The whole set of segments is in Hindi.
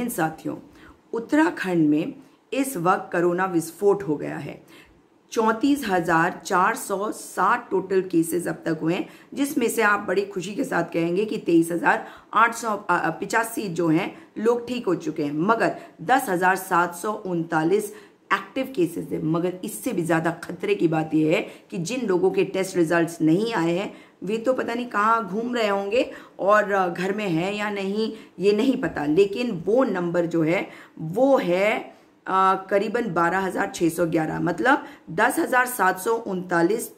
इन साथियों उत्तराखंड में इस वक्त कोरोना विस्फोट हो गया है चौंतीस हजार चार सौ साठ टोटल केसेस अब तक हुए हैं जिसमें से आप बड़ी खुशी के साथ कहेंगे कि तेईस हजार आठ सौ पिचासी जो हैं लोग ठीक हो चुके हैं मगर दस हजार सात सौ उनतालीस एक्टिव केसेस है मगर इससे भी ज़्यादा खतरे की बात यह है कि जिन लोगों के टेस्ट रिजल्ट्स नहीं आए हैं वे तो पता नहीं कहाँ घूम रहे होंगे और घर में है या नहीं ये नहीं पता लेकिन वो नंबर जो है वो है करीबन 12,611 मतलब दस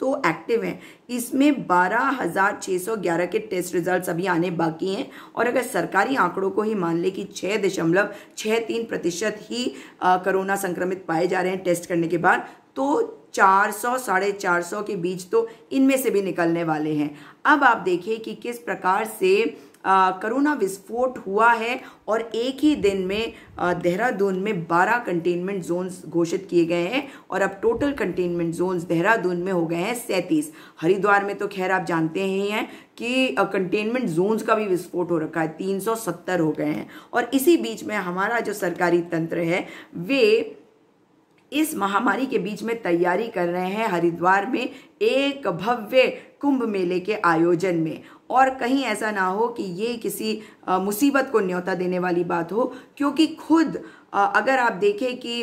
तो एक्टिव हैं इसमें 12,611 के टेस्ट रिजल्ट्स अभी आने बाकी हैं और अगर सरकारी आंकड़ों को ही मान ले कि छः दशमलव छः तीन प्रतिशत ही कोरोना संक्रमित पाए जा रहे हैं टेस्ट करने के बाद तो 400 साढ़े चार के बीच तो इनमें से भी निकलने वाले हैं अब आप देखिए कि किस प्रकार से कोरोना विस्फोट हुआ है और एक ही दिन में देहरादून में 12 कंटेनमेंट जोन्स घोषित किए गए हैं और अब टोटल कंटेनमेंट जोन्स देहरादून में हो गए हैं सैंतीस हरिद्वार में तो खैर आप जानते ही हैं कि कंटेनमेंट जोन्स का भी विस्फोट हो रखा है 370 हो गए हैं और इसी बीच में हमारा जो सरकारी तंत्र है वे इस महामारी के बीच में तैयारी कर रहे हैं हरिद्वार में एक भव्य कुंभ मेले के आयोजन में और कहीं ऐसा ना हो कि ये किसी मुसीबत को न्योता देने वाली बात हो क्योंकि खुद अगर आप देखें कि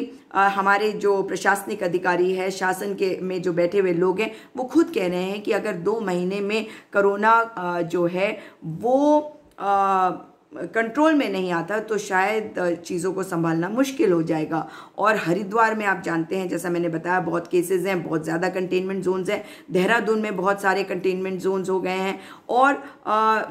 हमारे जो प्रशासनिक अधिकारी है शासन के में जो बैठे हुए लोग हैं वो खुद कह रहे हैं कि अगर दो महीने में कोरोना जो है वो कंट्रोल में नहीं आता तो शायद चीज़ों को संभालना मुश्किल हो जाएगा और हरिद्वार में आप जानते हैं जैसा मैंने बताया बहुत केसेस हैं बहुत ज़्यादा कंटेनमेंट जोन्स हैं देहरादून में बहुत सारे कंटेनमेंट जोन्स हो गए हैं और आ,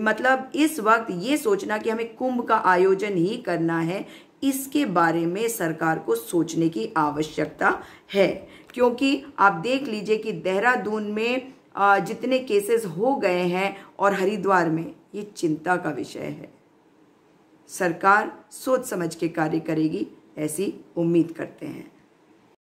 मतलब इस वक्त ये सोचना कि हमें कुंभ का आयोजन ही करना है इसके बारे में सरकार को सोचने की आवश्यकता है क्योंकि आप देख लीजिए कि देहरादून में जितने केसेस हो गए हैं और हरिद्वार में ये चिंता का विषय है सरकार सोच समझ के कार्य करेगी ऐसी उम्मीद करते हैं